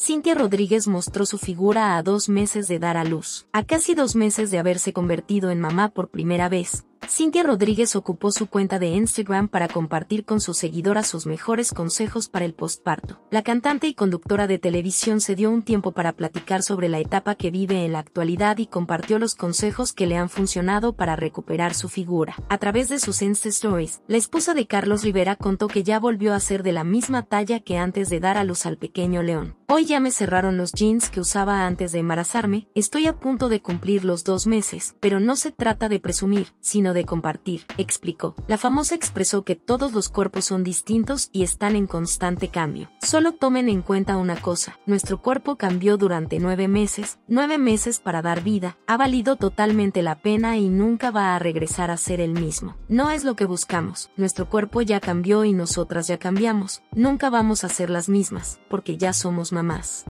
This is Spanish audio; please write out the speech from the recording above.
Cintia Rodríguez mostró su figura a dos meses de dar a luz, a casi dos meses de haberse convertido en mamá por primera vez, Cynthia Rodríguez ocupó su cuenta de Instagram para compartir con sus seguidora sus mejores consejos para el postparto. La cantante y conductora de televisión se dio un tiempo para platicar sobre la etapa que vive en la actualidad y compartió los consejos que le han funcionado para recuperar su figura. A través de sus Insta Stories, la esposa de Carlos Rivera contó que ya volvió a ser de la misma talla que antes de dar a luz al pequeño león. Hoy ya me cerraron los jeans que usaba antes de embarazarme, estoy a punto de cumplir los dos meses, pero no se trata de presumir, sino de de compartir, explicó. La famosa expresó que todos los cuerpos son distintos y están en constante cambio. Solo tomen en cuenta una cosa, nuestro cuerpo cambió durante nueve meses, nueve meses para dar vida, ha valido totalmente la pena y nunca va a regresar a ser el mismo. No es lo que buscamos, nuestro cuerpo ya cambió y nosotras ya cambiamos, nunca vamos a ser las mismas, porque ya somos mamás.